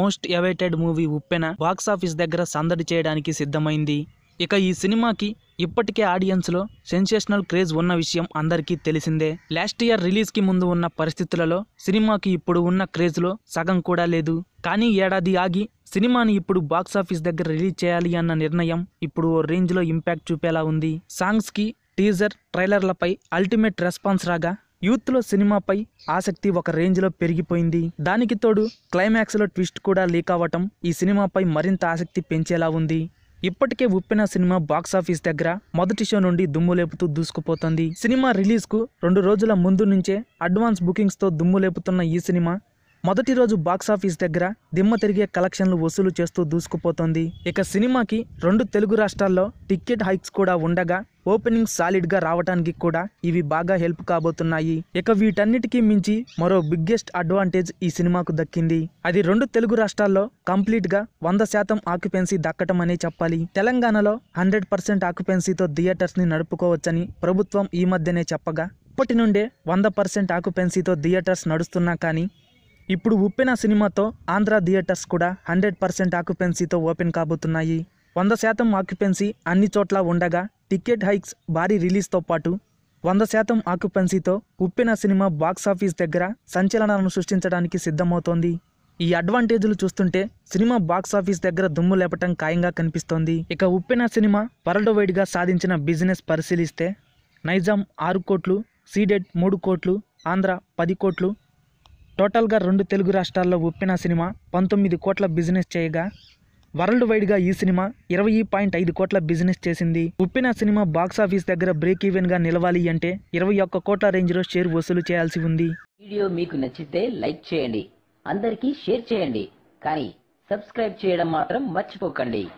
most awaited movie Uppena box office దగ్గర సందడి చేయడానికి సిద్ధమైంది ఇక ఈ సినిమాకి ఇప్పటికే ఆడియన్స్లో సెన్సేషనల్ క్రేజ్ ఉన్న విషయం అందరికీ తెలిసిందే లాస్ట్ ఇయర్ రిలీజ్కి ముందు ఉన్న పరిస్థితులలో సినిమాకి ఇప్పుడు ఉన్న క్రేజ్లో సగం కూడా లేదు కానీ ఏడాది ఆగి సినిమాని ఇప్పుడు బాక్సాఫీస్ దగ్గర రిలీజ్ చేయాలి అన్న నిర్ణయం ఇప్పుడు ఓ రేంజ్లో ఇంపాక్ట్ చూపేలా ఉంది సాంగ్స్కి టీజర్ ట్రైలర్లపై అల్టిమేట్ రెస్పాన్స్ రాగా యూత్లో సినిమాపై ఆసక్తి ఒక రేంజ్లో పెరిగిపోయింది దానికి తోడు క్లైమాక్స్లో ట్విస్ట్ కూడా లీక్ అవ్వటం ఈ సినిమాపై మరింత ఆసక్తి పెంచేలా ఉంది ఇప్పటికే ఉప్పెన సినిమా బాక్సాఫీస్ దగ్గర మొదటి షో నుండి దుమ్ము లేపుతూ దూసుకుపోతుంది సినిమా రిలీజ్కు రెండు రోజుల ముందు నుంచే అడ్వాన్స్ బుకింగ్స్తో దుమ్ము లేపుతున్న ఈ సినిమా మొదటి రోజు బాక్సాఫీస్ దగ్గర దిమ్మ తిరిగే కలెక్షన్లు వసూలు చేస్తూ దూసుకుపోతోంది ఇక సినిమాకి రెండు తెలుగు రాష్ట్రాల్లో టిక్కెట్ హైక్స్ కూడా ఉండగా ఓపెనింగ్ సాలిడ్గా రావడానికి కూడా ఇవి బాగా హెల్ప్ కాబోతున్నాయి ఇక వీటన్నిటికీ మించి మరో బిగ్గెస్ట్ అడ్వాంటేజ్ ఈ సినిమాకు దక్కింది అది రెండు తెలుగు రాష్ట్రాల్లో కంప్లీట్గా వంద శాతం ఆక్యుపెన్సీ దక్కటం అనే చెప్పాలి తెలంగాణలో హండ్రెడ్ పర్సెంట్ ఆక్యుపెన్సీతో థియేటర్స్ని నడుపుకోవచ్చని ప్రభుత్వం ఈ మధ్యనే చెప్పగా అప్పటి నుండే వంద పర్సెంట్ ఆక్యుపెన్సీతో థియేటర్స్ నడుస్తున్నా కానీ ఇప్పుడు ఉప్పెన సినిమాతో ఆంధ్ర థియేటర్స్ కూడా హండ్రెడ్ పర్సెంట్ ఆక్యుపెన్సీతో ఓపెన్ కాబోతున్నాయి వంద శాతం ఆక్యుపెన్సీ అన్ని చోట్ల ఉండగా టికెట్ హైక్స్ భారీ రిలీజ్తో పాటు వంద శాతం ఆక్యుపెన్సీతో ఉప్పెన సినిమా బాక్సాఫీస్ దగ్గర సంచలనాలను సృష్టించడానికి సిద్ధమవుతోంది ఈ అడ్వాంటేజ్లు చూస్తుంటే సినిమా బాక్సాఫీస్ దగ్గర దుమ్ము లేపటం ఖాయంగా కనిపిస్తోంది ఇక ఉప్పెన సినిమా వరల్డ్ వైడ్గా సాధించిన బిజినెస్ పరిశీలిస్తే నైజాం ఆరు కోట్లు సీడెడ్ మూడు కోట్లు ఆంధ్ర పది కోట్లు టోటల్గా రెండు తెలుగు రాష్ట్రాల్లో ఉప్పిన సినిమా పంతొమ్మిది కోట్ల బిజినెస్ చేయగా వరల్డ్ వైడ్గా ఈ సినిమా ఇరవై పాయింట్ ఐదు కోట్ల బిజినెస్ చేసింది ఉప్పిన సినిమా బాక్సాఫీస్ దగ్గర బ్రేక్ ఈవెన్గా నిలవాలి అంటే ఇరవై ఒక్క కోట్ల రేంజ్లో షేర్ వసూలు చేయాల్సి ఉంది వీడియో మీకు నచ్చితే లైక్ చేయండి అందరికీ షేర్ చేయండి కానీ సబ్స్క్రైబ్ చేయడం మాత్రం మర్చిపోకండి